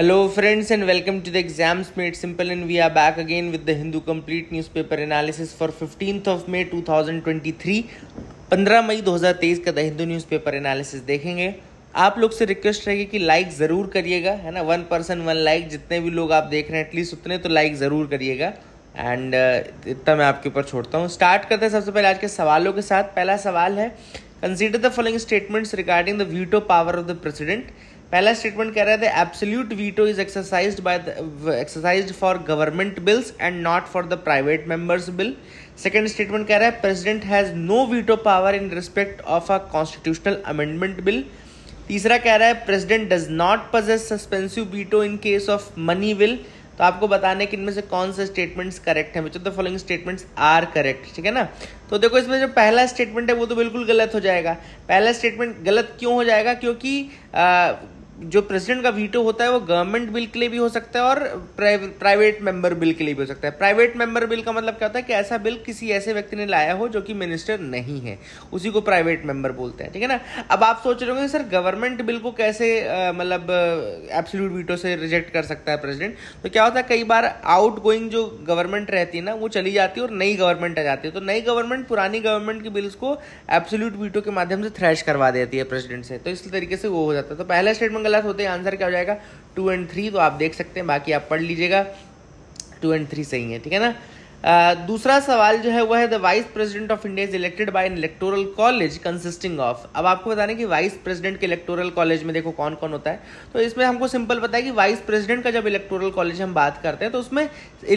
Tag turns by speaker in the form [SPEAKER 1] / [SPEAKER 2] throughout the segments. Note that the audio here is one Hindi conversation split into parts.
[SPEAKER 1] hello friends and welcome to the exams made simple and we are back again with the Hindu complete newspaper analysis for 15th of May 2023 15 मई 2023 का द हिंदू न्यूज़पेपर एनालिसिस देखेंगे आप लोग से रिक्वेस्ट रहेगी कि लाइक ज़रूर करिएगा है ना वन पर्सन वन लाइक जितने भी लोग आप देख रहे हैं एटलीस्ट उतने तो लाइक ज़रूर करिएगा एंड uh, इतना मैं आपके ऊपर छोड़ता हूँ स्टार्ट करते हैं सबसे पहले आज के सवालों के साथ पहला सवाल है consider the following statements regarding the veto power of the president पहला स्टेटमेंट कह रहे थे absolute veto is exercise by exercise for government bills and not for the private members bill second statement कह रहा है president has no veto power in respect of a constitutional amendment bill तीसरा कह रहा है president does not possess suspensive veto in case of money bill तो आपको बताने कि इनमें से कौन से स्टेटमेंट्स करेक्ट हैं बच्चों the following statements are correct ठीक है ना तो देखो इसमें जो पहला स्टेटमेंट है वो तो बिल्कुल गलत हो जाएगा पहला स्टेटमेंट गलत क्यों हो जाएगा क्योंकि आ, जो प्रेसिडेंट का वीटो होता है वो गवर्नमेंट बिल के लिए भी हो सकता है और प्राइवेट मेंबर बिल के लिए भी हो सकता है प्राइवेट मेंबर बिल का मतलब क्या होता है कि ऐसा बिल किसी ऐसे व्यक्ति ने लाया हो जो कि मिनिस्टर नहीं है उसी को प्राइवेट मेंबर बोलते हैं ठीक है ना अब आप सोच रहे होंगे सर गवर्नमेंट बिल को कैसे मतलब एब्सोल्यूट वीटो से रिजेक्ट कर सकता है प्रेसिडेंट तो क्या होता है कई बार आउट गोइंग जो गवर्नमेंट रहती है ना वो चली जाती है और नई गवर्नमेंट आ जाती है तो नई गवर्नमेंट पुरानी गवर्नमेंट के बिल्स को एब्सोल्यूट वीटो के माध्यम से थ्रैश करवा देती है प्रेसिडेंट से तो इस तरीके से वो हो जाता है तो पहला स्टेटमेंट गलत होते हैं आंसर क्या हो जाएगा टू एंड थ्री तो आप देख सकते हैं बाकी आप पढ़ लीजिएगा टू एंड थ्री सही है ठीक है ना आ, दूसरा सवाल जो है वह है the vice president of India is elected by an electoral college consisting of अब आपको बताने कि वाइस प्रेसिडेंट के इलेक्टोरल कॉलेज में देखो कौन कौन होता है तो इसमें हमको सिंपल पता है कि वाइस प्रेसिडेंट का जब इलेक्टोरल कॉलेज हम बात करते हैं तो उसमें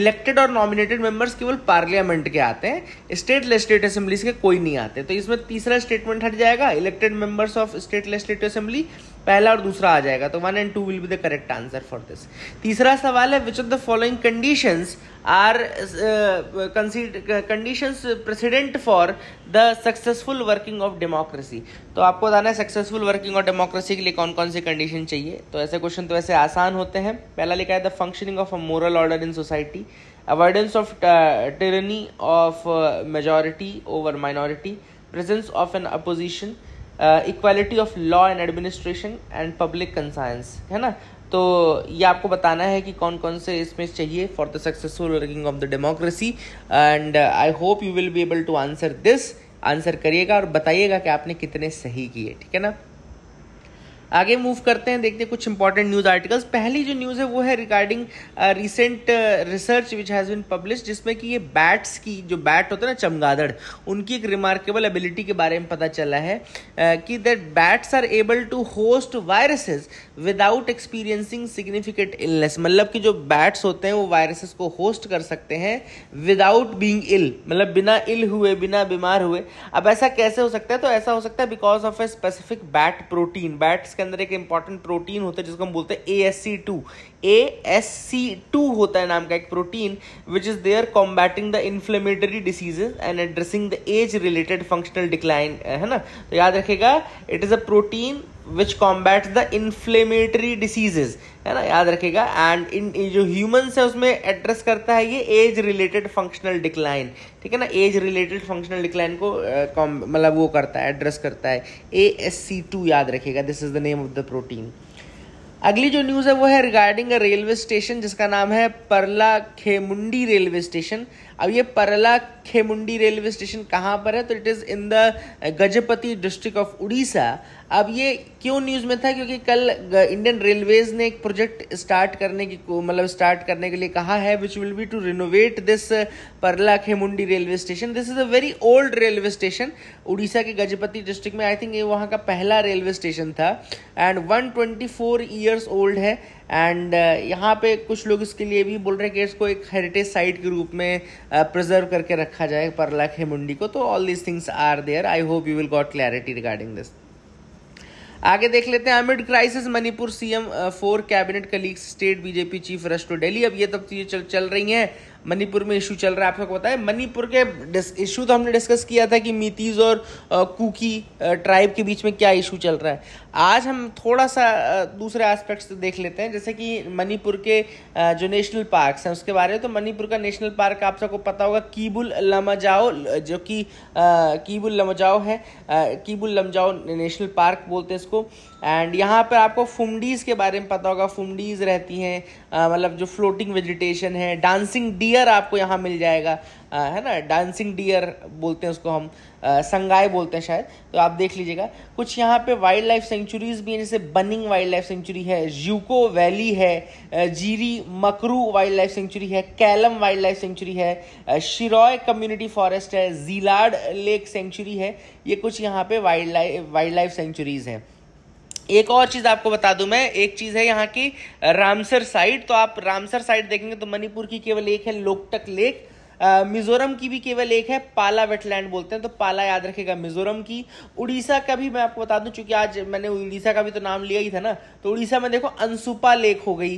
[SPEAKER 1] इलेक्टेड और नॉमिनेटेड मेंबर्स केवल पार्लियामेंट के आते हैं स्टेट लेजिस्लेटिव असेंबली के कोई नहीं आते तो इसमें तीसरा स्टेटमेंट हट जाएगा elected members of state legislative assembly पहला और दूसरा आ जाएगा तो one and two will be the correct answer for this तीसरा सवाल है which of the following conditions are conditions precedent for the successful working of democracy तो आपको बताना है सक्सेसफुल वर्किंग ऑफ डेमोक्रेसी के लिए कौन कौन सी कंडीशन चाहिए तो ऐसे क्वेश्चन तो ऐसे आसान होते हैं पहला लिखा है the functioning of a moral order in society avoidance of tyranny of majority over minority presence of an opposition equality of law and administration and public conscience है ना तो ये आपको बताना है कि कौन कौन से इसमें चाहिए for the successful working of the democracy and I hope you will be able to answer this answer करिएगा और बताइएगा कि आपने कितने सही किए ठीक है ना आगे मूव करते हैं देखते हैं कुछ इंपॉर्टेंट न्यूज़ आर्टिकल्स पहली जो न्यूज़ है वो है regarding recent research which has been publish जिसमें कि ये बैट्स की जो बैट होते हैं ना चमगादड़ उनकी एक रिमार्केबल एबिलिटी के बारे में पता चला है uh, कि that bats are able to host viruses without experiencing significant illness मतलब कि जो बैट्स होते हैं वो वायरसेस को होस्ट कर सकते हैं विदाउट बींग इल मतलब बिना इल हुए बिना बीमार हुए अब ऐसा कैसे हो सकता है तो ऐसा हो सकता है because of a specific bat protein bats के अंदर एक इंपॉर्टेंट प्रोटीन होता है जिसको हम बोलते हैं A S C two A S C two होता है नाम का एक protein which is there combating the inflammatory diseases and addressing the age related functional decline है ना तो याद रखेगा it is a protein which combat the inflammatory diseases है ना याद रखेगा एंड इन जो ह्यूमन्स है उसमें एड्रेस करता है ये एज रिलेटेड फंक्शनल डिक्लाइन ठीक है ना एज रिलेटेड फंक्शनल डिक्लाइन को मतलब वो करता है एड्रेस करता है ए एस सी टू याद रखेगा this is the name of the protein अगली जो न्यूज़ है वो है रिगार्डिंग अ रेलवे स्टेशन जिसका नाम है परला खेमुंडी रेलवे स्टेशन अब ये परला खेमुंडी रेलवे स्टेशन कहाँ पर है तो it is in the Gajapati district of Orissa अब ये क्यों न्यूज़ में था क्योंकि कल इंडियन रेलवेज़ ने एक प्रोजेक्ट स्टार्ट करने की मतलब स्टार्ट करने के लिए कहा है which will be to renovate this Parla Khemundi railway station this is a very old railway station Orissa के गजपति डिस्ट्रिक्ट में आई थिंक ये वहाँ का पहला रेलवे स्टेशन था एंड वन ईयर्स ओल्ड है एंड uh, यहाँ पे कुछ लोग इसके लिए भी बोल रहे हैं कि इसको एक हेरिटेज साइट के रूप में प्रिजर्व uh, करके रखा जाए परला मुंडी को तो all these things are there I hope you will got clarity regarding this आगे देख लेते हैं amid crisis Manipur CM four cabinet colleague state BJP chief rush to Delhi अब ये तब चीजें तो चल, चल रही हैं मणिपुर में इशू चल रहा है आप सबको पता है मणिपुर के इशू तो हमने डिस्कस किया था कि मीतीज और कुकी ट्राइब के बीच में क्या इशू चल रहा है आज हम थोड़ा सा दूसरे एस्पेक्ट्स देख लेते हैं जैसे कि मणिपुर के जो नेशनल पार्क हैं उसके बारे में तो मणिपुर का नेशनल पार्क आप सबको पता होगा कीबुल लमजाओ जो कि कीबुल लमजाओ है कीबुल लमजाओ नेशनल पार्क बोलते हैं इसको एंड यहाँ पर आपको फुमडीज़ के बारे में पता होगा फुमडीज़ रहती हैं मतलब जो फ्लोटिंग वेजिटेशन है डांसिंग डियर आपको यहाँ मिल जाएगा आ, है ना डांसिंग डियर बोलते हैं उसको हम आ, संगाए बोलते हैं शायद तो आप देख लीजिएगा कुछ यहाँ पे वाइल्ड लाइफ सेंचुरीज़ भी हैं जैसे बनिंग वाइल्ड लाइफ सेंचुरी है जूको वैली है Jiri Makru wildlife sanctuary है कैलम वाइल्ड लाइफ सेंचुरी है शिरॉय कम्युनिटी फॉरेस्ट है जीलाड लेक सेंचुरी है ये कुछ यहाँ पे wildlife wildlife sanctuaries हैं एक और चीज़ आपको बता दूं मैं एक चीज़ है यहाँ की रामसर साइड तो आप रामसर साइड देखेंगे तो मणिपुर की केवल एक है लोकटक लेक मिजोरम की भी केवल एक है पाला वेटलैंड बोलते हैं तो पाला याद रखेगा मिजोरम की उड़ीसा का भी मैं आपको बता दूं चूंकि आज मैंने उड़ीसा का भी तो नाम लिया ही था ना तो उड़ीसा में देखो अंसुपा लेक हो गई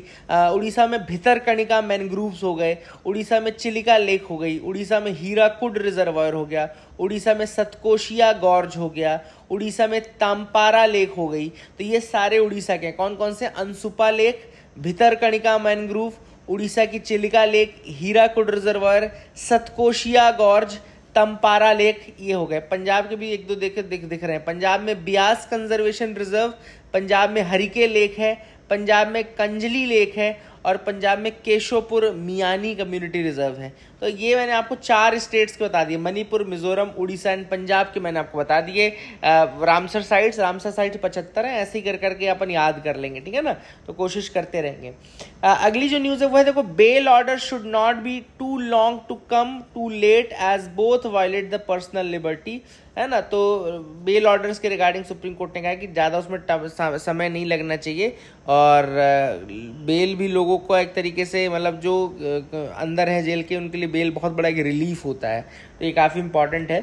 [SPEAKER 1] उड़ीसा में भितरकणिका मैनग्रूव्स हो गए उड़ीसा में चिलिका लेक हो गई उड़ीसा में हीराकुड रिजर्वायर हो गया उड़ीसा में सतकोशिया गॉर्ज हो गया उड़ीसा में तांपारा लेक हो गई तो ये सारे उड़ीसा के कौन कौन से अंसुपा लेक भितरकणिका मैनग्रूव उड़ीसा की Chilika lake Hirakud reservoir Satkosia gorge Tampara lake ये हो गए पंजाब के भी एक दो देखे दिख दिख रहे हैं पंजाब में ब्यास कंजर्वेशन रिजर्व पंजाब में हरिके लेक है पंजाब में कंजली लेक है और पंजाब में केशोपुर मियानी कम्युनिटी रिजर्व है तो ये मैंने आपको चार स्टेट्स के बता दिए मणिपुर मिजोरम उड़ीसा एंड पंजाब के मैंने आपको बता दिए रामसर साइट्स रामसर साइट्स पचहत्तर हैं ऐसे ही कर करके अपन याद कर लेंगे ठीक है ना तो कोशिश करते रहेंगे आ, अगली जो न्यूज़ है वो है देखो bail order should not be too long to come too late as both violate the personal liberty है ना तो बेल ऑर्डर्स के रिगार्डिंग सुप्रीम कोर्ट ने कहा कि ज़्यादा उसमें समय नहीं लगना चाहिए और बेल भी लोगों को एक तरीके से मतलब जो अंदर है जेल के उनके लिए बेल बहुत बड़ा एक रिलीफ होता है तो ये काफ़ी इंपॉर्टेंट है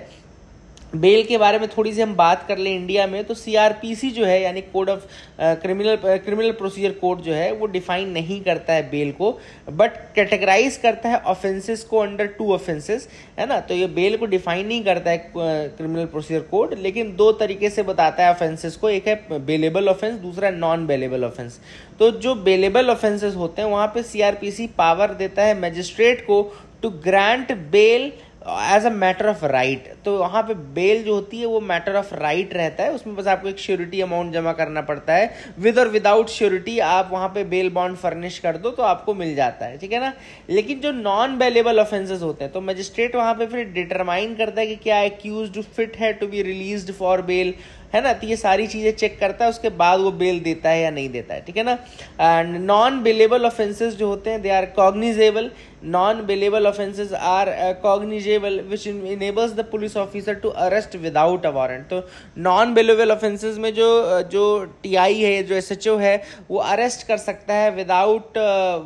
[SPEAKER 1] बेल के बारे में थोड़ी सी हम बात कर लें इंडिया में तो सीआरपीसी जो है यानी code of criminal criminal procedure code जो है वो डिफाइन नहीं करता है बेल को बट कैटेगराइज करता है ऑफेंसेस को अंडर टू ऑफेंसेस है ना तो ये बेल को डिफाइन नहीं करता है क्रिमिनल प्रोसीजर कोड लेकिन दो तरीके से बताता है ऑफेंसेस को एक है बेलेबल ऑफेंस दूसरा नॉन बेलेबल ऑफेंस तो जो बेलेबल ऑफेंसेस होते हैं वहाँ पर सी पावर देता है मजिस्ट्रेट को to grant bail as a matter of right तो वहाँ पे बेल जो होती है वो मैटर ऑफ राइट रहता है उसमें बस आपको एक श्योरिटी अमाउंट जमा करना पड़ता है विद और विदाउट श्योरिटी आप वहाँ पे बेल बॉन्ड फर्निश कर दो तो आपको मिल जाता है ठीक है ना लेकिन जो नॉन बेलेबल ऑफेंसेज होते हैं तो मजिस्ट्रेट वहाँ पे फिर डिटरमाइन करता है कि क्या एक्यूज फिट है to be release for bail है ना तो ये सारी चीज़ें चेक करता है उसके बाद वो बेल देता है या नहीं देता है ठीक है ना एंड नॉन बेलेबल ऑफेंसेज जो होते हैं they are cognizable non bailable offences are cognizable which enables the police officer to arrest without a warrant तो नॉन बेलेबल ऑफेंसेज में जो uh, जो आई है जो ओ है वो अरेस्ट कर सकता है विदाउट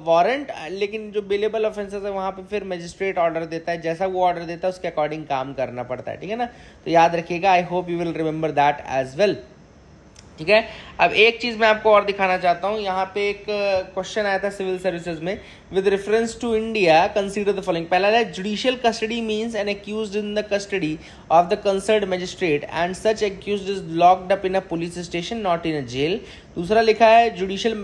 [SPEAKER 1] वारंट uh, लेकिन जो बेलेबल ऑफेंसेज है वहाँ पर फिर मजिस्ट्रेट ऑर्डर देता है जैसा वो ऑर्डर देता है उसके अकॉर्डिंग काम करना पड़ता है ठीक है ना तो याद रखिएगा I hope you will remember that as well ठीक है अब एक चीज़ मैं आपको और दिखाना चाहता हूं यहाँ पे एक क्वेश्चन आया था सिविल सर्विसेज में with reference to India consider the following पहला है judicial custody means an accuse in the custody of the concerned magistrate and such accuse is locked up in a police station not in a jail दूसरा लिखा है judicial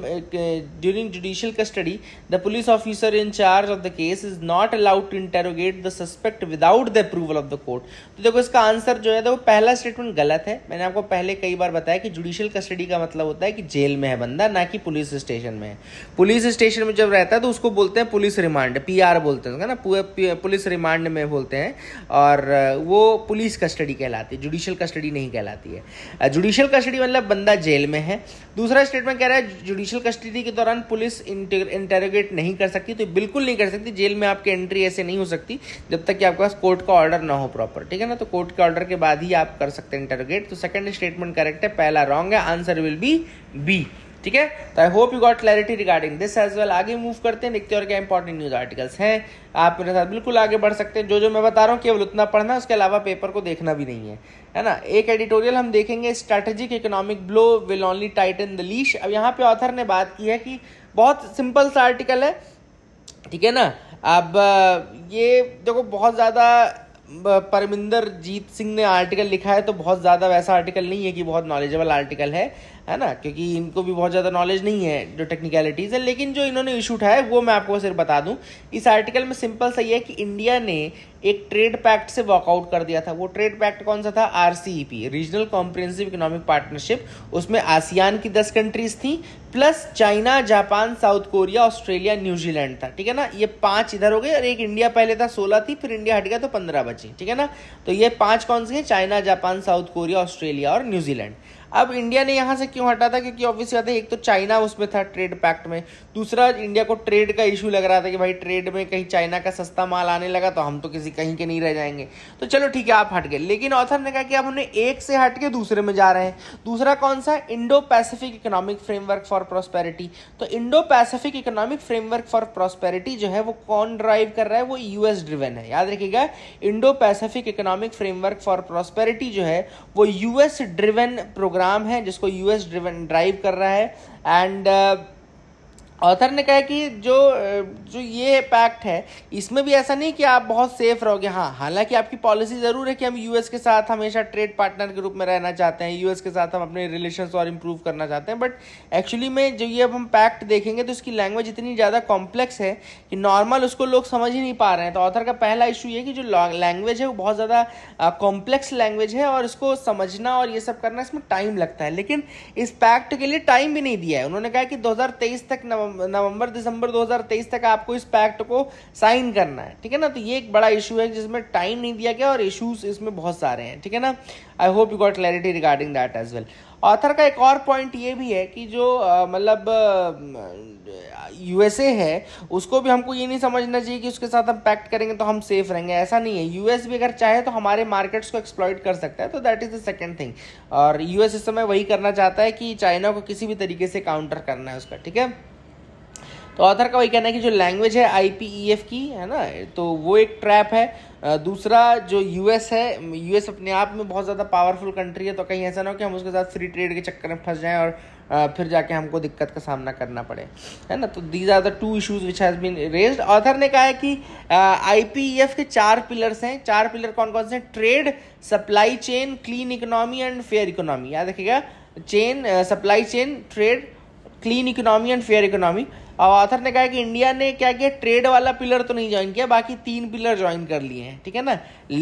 [SPEAKER 1] during judicial custody the police officer in charge of the case is not allowed to interrogate the suspect without the approval of the court तो देखो इसका आंसर जो है तो वो पहला स्टेटमेंट गलत है मैंने आपको पहले कई बार बताया कि जुडिशियल कस्टडी का मतलब होता है कि जेल में है बंदा ना कि पुलिस स्टेशन में है पुलिस स्टेशन में जब रहता है तो उसको बोलते हैं पुलिस रिमांड पी बोलते हैं ना पुलिस रिमांड में बोलते हैं और वो पुलिस कस्टडी कहलाती है जुडिशियल कस्टडी नहीं कहलाती है जुडिशियल कस्टडी मतलब बंदा जेल में है दूसरा स्टेटमेंट कह रहा है जुडिशियल कस्टडी के दौरान पुलिस इंटेरोगेट नहीं कर सकती तो बिल्कुल नहीं कर सकती जेल में आपकी एंट्री ऐसे नहीं हो सकती जब तक कि आपके पास कोर्ट का ऑर्डर ना हो प्रॉपर ठीक है ना तो कोर्ट के ऑर्डर के बाद ही आप कर सकते हैं इंटेरोगेट तो सेकंड स्टेटमेंट करेक्ट है पहला रॉन्ग है आंसर विल बी बी ठीक है तो I hope you got clarity regarding this as well आगे मूव करते हैं देखते हैं और क्या इंपॉर्टेंट न्यूज आर्टिकल्स हैं आप मेरे साथ बिल्कुल आगे बढ़ सकते हैं जो जो मैं बता रहा हूँ केवल उतना पढ़ना उसके अलावा पेपर को देखना भी नहीं है है ना एक एडिटोरियल हम देखेंगे strategic economic blow will only tight the leash अब यहाँ पे ऑथर ने बात की है कि बहुत सिंपल सा आर्टिकल है ठीक है ना अब ये देखो बहुत ज़्यादा परमिंदर जीत सिंह ने आर्टिकल लिखा है तो बहुत ज़्यादा वैसा आर्टिकल नहीं है कि बहुत नॉलेजेबल आर्टिकल है है ना क्योंकि इनको भी बहुत ज़्यादा नॉलेज नहीं है जो टेक्निकलिटीज़ है लेकिन जो इन्होंने इशू उठाया वो मैं आपको सिर्फ बता दूं इस आर्टिकल में सिंपल सही है कि इंडिया ने एक ट्रेड पैक्ट से वॉकआउट कर दिया था वो ट्रेड पैक्ट कौन सा था R regional comprehensive economic partnership उसमें आसियान की दस कंट्रीज थी plus China Japan South Korea Australia New Zealand था ठीक है ना ये पांच इधर हो गए और एक इंडिया पहले था सोलह थी फिर इंडिया हट गया तो पंद्रह बची ठीक है ना तो ये पांच कौन से हैं China Japan South Korea Australia और न्यूजीलैंड अब इंडिया ने यहाँ से क्यों हटा था क्योंकि ऑब्वियस बात है एक तो चाइना उसमें था ट्रेड पैक्ट में दूसरा इंडिया को ट्रेड का इशू लग रहा था कि भाई ट्रेड में कहीं चाइना का सस्ता माल आने लगा तो हम तो किसी कहीं के नहीं रह जाएंगे तो चलो ठीक है आप हट गए लेकिन ऑथर ने कहा कि आप हमने एक से हट के दूसरे में जा रहे हैं दूसरा कौन सा Indo Pacific economic framework for prosperity तो Indo Pacific economic framework for prosperity जो है वो कौन ड्राइव कर रहा है वो यूएस ड्रिवन है याद रखिएगा Indo Pacific economic framework for prosperity जो है वो यूएस ड्रिवन प्रोग्राम प्रोग्राम है जिसको यूएस ड्राइव कर रहा है एंड ऑथर ने कहा कि जो जो ये पैक्ट है इसमें भी ऐसा नहीं कि आप बहुत सेफ रहोगे हाँ हालांकि आपकी पॉलिसी ज़रूर है कि हम यूएस के साथ हमेशा ट्रेड पार्टनर के रूप में रहना चाहते हैं यूएस के साथ हम अपने रिलेशन और इम्प्रूव करना चाहते हैं बट एक्चुअली में जो ये अब हम पैक्ट देखेंगे तो इसकी लैंग्वेज इतनी ज़्यादा कॉम्प्लेक्स है कि नॉर्मल उसको लोग समझ ही नहीं पा रहे हैं तो ऑथर का पहला इशू ये कि जो लैंग्वेज है वो बहुत ज़्यादा कॉम्प्लेक्स लैंग्वेज है और इसको समझना और ये सब करना इसमें टाइम लगता है लेकिन इस पैक्ट के लिए टाइम भी नहीं दिया है उन्होंने कहा कि दो तक नवंबर नवंबर दिसंबर 2023 तक आपको इस पैक्ट को साइन करना है ठीक है ना तो ये एक बड़ा इशू है जिसमें टाइम नहीं दिया गया और इशूज इसमें बहुत सारे हैं ठीक है ना I hope you got clarity regarding that as well author का एक और पॉइंट ये भी है कि जो मतलब यूएसए है उसको भी हमको ये नहीं समझना चाहिए कि उसके साथ हम पैक्ट करेंगे तो हम सेफ रहेंगे ऐसा नहीं है यूएस भी अगर चाहे तो हमारे मार्केट्स को एक्सप्लॉइट कर सकता है तो that is the second thing और यूएस इस समय वही करना चाहता है कि चाइना को किसी भी तरीके से काउंटर करना है उसका ठीक है तो ऑथर का वही कहना है कि जो लैंग्वेज है आई e की है ना तो वो एक ट्रैप है दूसरा जो यूएस है यूएस अपने आप में बहुत ज़्यादा पावरफुल कंट्री है तो कहीं ऐसा ना हो कि हम उसके साथ फ्री ट्रेड के चक्कर में फंस जाएं और फिर जाके हमको दिक्कत का सामना करना पड़े है ना तो these are the two issues which has been raise author ने कहा है कि आई e के चार पिलर्स हैं चार पिलर कौन कौन से हैं trade supply chain clean economy and fair economy याद रखिएगा chain supply chain trade clean economy and fair economy अब ऑथर ने कहा कि इंडिया ने क्या किया ट्रेड वाला पिलर तो नहीं ज्वाइन किया बाकी तीन पिलर ज्वाइन कर लिए हैं ठीक है ना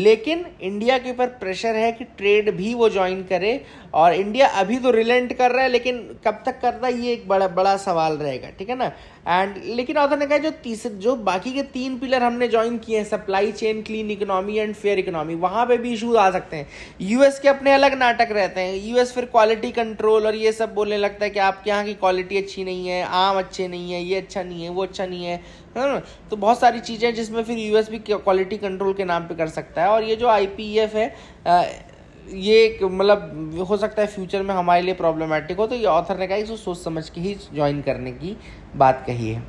[SPEAKER 1] लेकिन इंडिया के ऊपर प्रेशर है कि ट्रेड भी वो ज्वाइन करे और इंडिया अभी तो रिलेंट कर रहा है लेकिन कब तक कर रहा है ये एक बड़ा बड़ा सवाल रहेगा ठीक है ना एंड लेकिन ऑथर ने कहा जो तीसरे जो बाकी के तीन पिलर हमने ज्वाइन किए हैं supply chain clean economy and fair economy वहाँ पे भी इशूज आ सकते हैं यूएस के अपने अलग नाटक रहते हैं यूएस फिर क्वालिटी कंट्रोल और ये सब बोलने लगता है कि आपके यहाँ की क्वालिटी अच्छी नहीं है आम अच्छे नहीं है ये अच्छा नहीं है वो अच्छा नहीं है ना हाँ, हाँ, तो बहुत सारी चीज़ें जिसमें फिर यूएस भी क्वालिटी कंट्रोल के नाम पर कर सकता है और ये जो आई e है ये मतलब हो सकता है फ्यूचर में हमारे लिए प्रॉब्लमेटिक हो तो ये ऑथर ने कहा इसको सोच समझ के ही ज्वाइन करने की बात कही है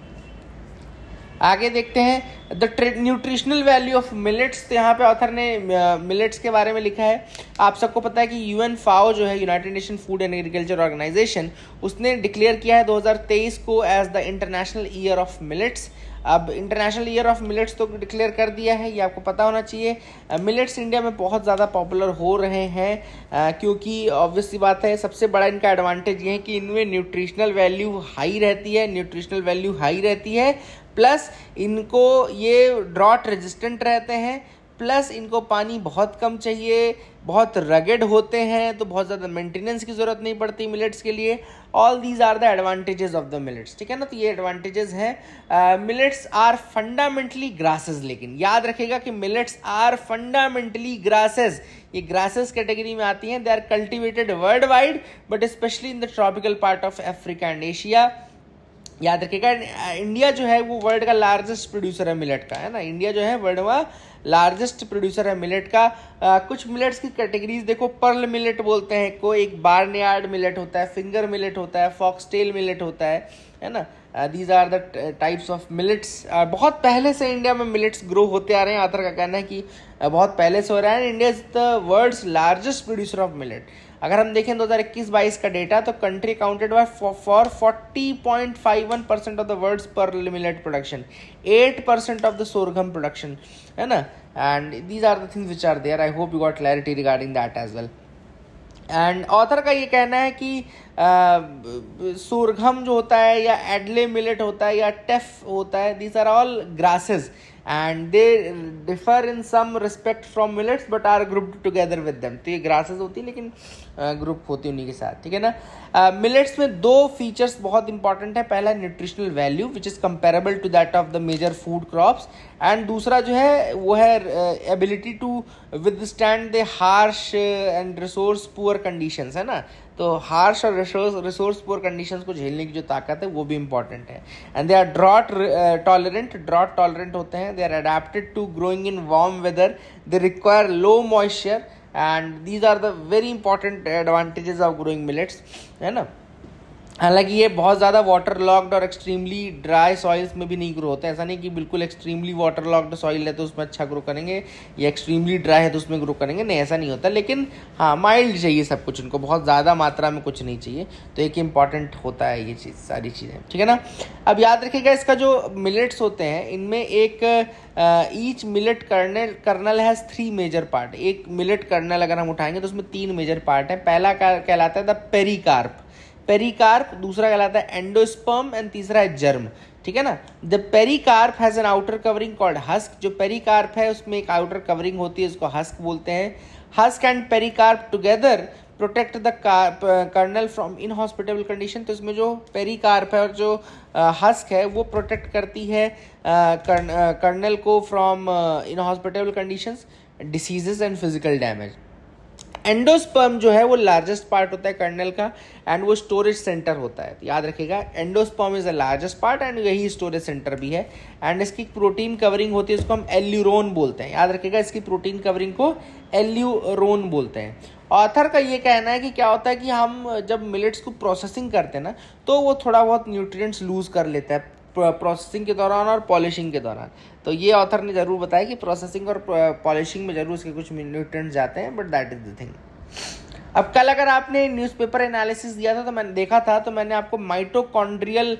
[SPEAKER 1] आगे देखते हैं the nutritional value of millets तो यहाँ पे ऑथर ने मिलेट्स uh, के बारे में लिखा है आप सबको पता है कि यू एन फाओ जो है United Nation Food and Agriculture Organization उसने डिक्लेयर किया है 2023 को as the international year of millets अब इंटरनेशनल ईयर ऑफ मिलेट्स तो डिक्लेयर कर दिया है ये आपको पता होना चाहिए मिलेट्स इंडिया में बहुत ज़्यादा पॉपुलर हो रहे हैं क्योंकि ऑब्वियसली बात है सबसे बड़ा इनका एडवांटेज ये है कि इनमें न्यूट्रिशनल वैल्यू हाई रहती है न्यूट्रिशनल वैल्यू हाई रहती है प्लस इनको ये ड्रॉट रेजिस्टेंट रहते हैं प्लस इनको पानी बहुत कम चाहिए बहुत रगेड होते हैं तो बहुत ज़्यादा मेंटेनेंस की ज़रूरत नहीं पड़ती मिलेट्स के लिए all these are the advantages of the millets ठीक है ना तो ये एडवांटेजेस हैं मिलेट्स आर फंडामेंटली ग्रासेस लेकिन याद रखेगा कि मिलेट्स आर फंडामेंटली ग्रासेस ये ग्रासेस कैटेगरी में आती हैं they are cultivated worldwide but specially in the tropical part of Africa and Asia याद रखिएगा इंडिया जो है वो वर्ल्ड का लार्जेस्ट प्रोड्यूसर है मिलेट का है ना इंडिया जो है वर्ल्ड का लार्जेस्ट प्रोड्यूसर है मिलेट का आ, कुछ मिलेट्स की कैटेगरीज देखो पर्ल मिलेट बोलते हैं को एक बार्नयार्ड मिलेट होता है फिंगर मिलेट होता है फॉक्सटेल मिलेट होता है है ना these are the types of millets बहुत पहले से इंडिया में मिलेट्स ग्रो होते आ रहे हैं आतर का कहना है कि बहुत पहले से हो रहा है India is the world's largest producer of millet अगर हम देखें 2021-22 का डेटा तो country counted by for 40.51 percent of the world's pearl millet production 8 percent of the sorghum production है ना and these are the things which are there I hope you got clarity regarding that as well and author का ये कहना है कि सोरघम जो होता है या एडले मिलेट होता है या टेफ होता है these are all grasses and they differ in some respect from millets but are grouped together with them तो ये ग्रासेस होती है लेकिन ग्रुप होती है उन्हीं के साथ ठीक है ना मिलेट्स में दो फीचर्स बहुत इंपॉर्टेंट है पहला nutritional value which is comparable to that of the major food crops and दूसरा जो है वो है ability to withstand the harsh and resource poor conditions है ना तो हार्श और रिसोर्स रिसोर्स पुअर कंडीशंस को झेलने की जो ताकत है वो भी इंपॉर्टेंट है and they are drought tolerant drought tolerant होते हैं they are adapted to growing in warm weather they require low moisture and these are the very important advantages of growing millets you know हालांकि ये बहुत ज़्यादा वाटर लॉक्ड और एक्सट्रीमली ड्राई सॉइल्स में भी नहीं ग्रो होते ऐसा नहीं कि बिल्कुल एक्सट्रीमली वाटर लॉक्ड सॉइल है तो उसमें अच्छा ग्रो करेंगे या एक्सट्रीमली ड्राई है तो उसमें ग्रो करेंगे नहीं ऐसा नहीं होता लेकिन हाँ माइल्ड चाहिए सब कुछ उनको बहुत ज़्यादा मात्रा में कुछ नहीं चाहिए तो एक इंपॉर्टेंट होता है ये चीज़ सारी चीज़ें ठीक है ना अब याद रखिएगा इसका जो मिलेट्स होते हैं इनमें एक each millet kernel kernel has three major part एक मिलेट कर्नल अगर हम उठाएंगे तो उसमें तीन मेजर पार्ट है पहला कहलाता है द पेरीकार्प पेरिकार्प दूसरा कहलाता है एंडोस्पर्म एंड तीसरा है जर्म ठीक है ना the pericarp has an outer covering called husk जो पेरिकार्प है उसमें एक आउटर कवरिंग होती है उसको हस्क बोलते हैं husk and pericarp together protect the kernel from inhospitable condition तो इसमें जो पेरिकार्प है और जो हस्क uh, है वो प्रोटेक्ट करती है कर्नल uh, uh, को from inhospitable conditions diseases and physical damage endosperm जो है वो लार्जेस्ट पार्ट होता है कर्नल का एंड वो स्टोरेज सेंटर होता है याद रखिएगा endosperm is the largest part and यही स्टोरेज सेंटर भी है एंड इसकी प्रोटीन कवरिंग होती है इसको हम एल्यूरोन बोलते हैं याद रखिएगा इसकी प्रोटीन कवरिंग को एल्यूरोन बोलते हैं ऑथर का ये कहना है कि क्या होता है कि हम जब मिलेट्स को प्रोसेसिंग करते हैं ना तो वो थोड़ा बहुत न्यूट्रिएंट्स लूज कर लेता है प्रोसेसिंग के दौरान और पॉलिशिंग के दौरान तो ये ऑथर ने ज़रूर बताया कि प्रोसेसिंग और पॉलिशिंग में ज़रूर इसके कुछ न्यूट्रेंट जाते हैं but that is the thing अब कल अगर आपने न्यूज़पेपर एनालिसिस दिया था तो मैंने देखा था तो मैंने आपको माइटोकॉन्ड्रियल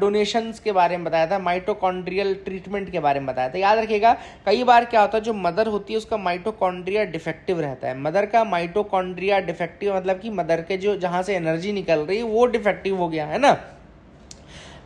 [SPEAKER 1] डोनेशंस के बारे में बताया था माइटोकॉन्ड्रियल ट्रीटमेंट के बारे में बताया था याद रखिएगा कई बार क्या होता है जो मदर होती है उसका माइटोकॉन्ड्रिया डिफेक्टिव रहता है मदर का माइटोकॉन्ड्रिया डिफेक्टिव मतलब कि मदर के जो जहाँ से एनर्जी निकल रही है वो डिफेक्टिव हो गया है ना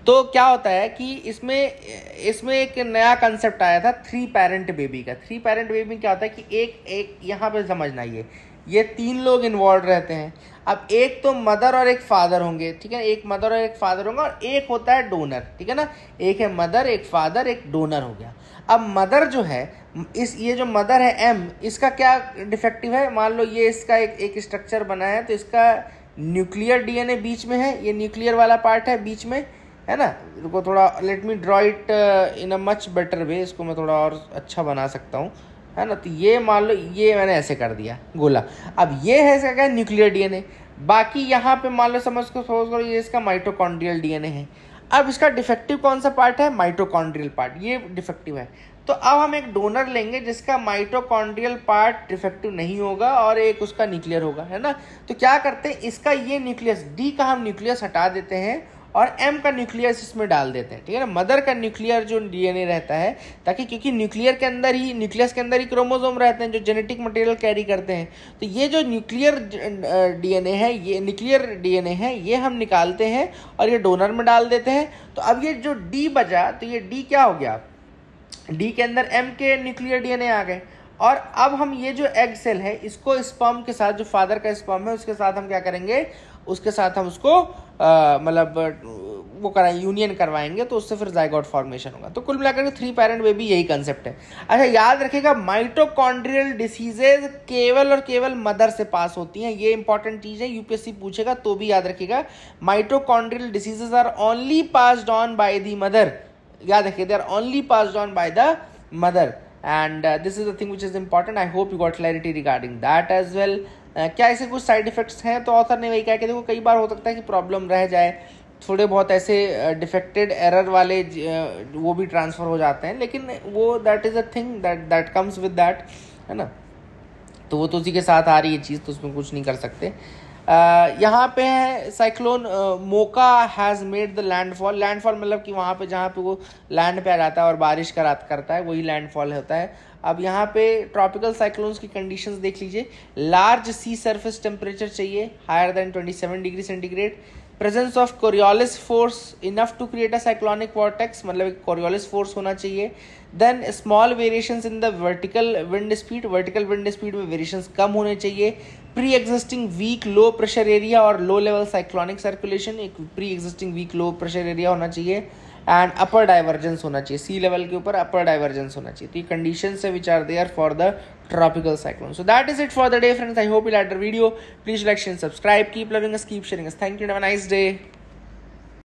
[SPEAKER 1] तो क्या होता है कि इसमें इसमें एक नया कंसेप्ट आया था थ्री पेरेंट बेबी का थ्री पेरेंट बेबी क्या होता है कि एक एक यहाँ पे समझना ये ये तीन लोग इन्वॉल्व रहते हैं अब एक तो मदर और एक फादर होंगे ठीक है एक मदर और एक फादर होंगे और एक होता है डोनर ठीक है ना एक है मदर एक फादर एक डोनर हो गया अब मदर जो है इस ये जो मदर है एम इसका क्या डिफेक्टिव है मान लो ये इसका एक एक स्ट्रक्चर बना है तो इसका न्यूक्लियर डीएनए बीच में है ये न्यूक्लियर वाला पार्ट है बीच में है ना इनको थोड़ा let me draw it in a much better way इसको मैं थोड़ा और अच्छा बना सकता हूँ है ना तो ये मान लो ये मैंने ऐसे कर दिया गोला अब ये है इसका क्या न्यूक्लियर डीएनए बाकी यहाँ पे मान लो समझ को सोच करो ये इसका माइटोकॉन्ड्रियल डीएनए है अब इसका डिफेक्टिव कौन सा पार्ट है माइटोकॉन्ड्रियल पार्ट ये डिफेक्टिव है तो अब हम एक डोनर लेंगे जिसका माइटोकॉन्ड्रियल पार्ट डिफेक्टिव नहीं होगा और एक उसका न्यूक्लियर होगा है ना तो क्या करते हैं इसका ये न्यूक्लियस डी का हम न्यूक्लियस हटा देते हैं और एम का न्यूक्लियस इसमें डाल देते हैं ठीक है ना मदर का न्यूक्लियर जो डीएनए रहता है ताकि क्योंकि न्यूक्लियर के अंदर ही न्यूक्लियस के अंदर ही क्रोमोजोम रहते हैं जो जेनेटिक मटेरियल कैरी करते हैं तो ये जो न्यूक्लियर डीएनए है ये न्यूक्लियर डीएनए है ये हम निकालते हैं और ये डोनर में डाल देते हैं तो अब ये जो डी बजा तो ये डी क्या हो गया डी के अंदर एम के न्यूक्लियर डी आ गए और अब हम ये जो एग सेल है इसको स्पम के साथ जो फादर का स्पम है उसके साथ हम क्या करेंगे उसके साथ हम उसको मतलब वो कराएं यूनियन करवाएंगे तो उससे फिर जायगॉट फॉर्मेशन होगा तो कुल मिलाकर थ्री पेरेंट बेबी यही कंसेप्ट है अच्छा याद रखेगा माइटोकॉन्ड्रियल डिसीजेज केवल और केवल मदर से पास होती हैं ये इंपॉर्टेंट चीज़ है यूपीएससी पूछेगा तो भी याद रखेगा mitochondrial diseases are only passed on by the mother याद रखिए they are only passed on by the mother and this is the thing which is important I hope you got clarity regarding that as well क्या ऐसे कुछ साइड इफ़ेक्ट्स हैं तो ऑथर ने वही कहा कि देखो कई बार हो सकता है कि प्रॉब्लम रह जाए थोड़े बहुत ऐसे डिफेक्टेड एरर वाले वो भी ट्रांसफ़र हो जाते हैं लेकिन वो that is a thing that that comes with that है ना तो वो तो उसी के साथ आ रही है चीज़ तो उसमें कुछ नहीं कर सकते यहाँ पे है cyclone Mocha has made the landfall landfall मतलब कि वहाँ पे जहाँ पे वो लैंड पे आ जाता है और बारिश करा करता है वही लैंडफॉल होता है अब यहाँ पे ट्रॉपिकल साइक्लोन्स की कंडीशंस देख लीजिए लार्ज सी सरफेस टेम्परेचर चाहिए higher than 27 degree centigrade presence of Coriolis force enough to create a cyclonic vortex मतलब एक कोरियोलिस फोर्स होना चाहिए then small variation in the vertical wind speed vertical wind speed में वेरिएशन कम होने चाहिए pre existing weak low pressure area और लो लेवल साइक्लोनिक सर्कुलेशन एक pre existing weak low pressure area होना चाहिए एंड अपर डाइवर्जेंस होना चाहिए सी लेवल के ऊपर अपर डाइवर्जेंस होना चाहिए तो ये कंडीशन से विचार they are for the tropical cyclone so that is it for the day friends I hope you liked video please like and subscribe keep loving keep sharing thank you nice day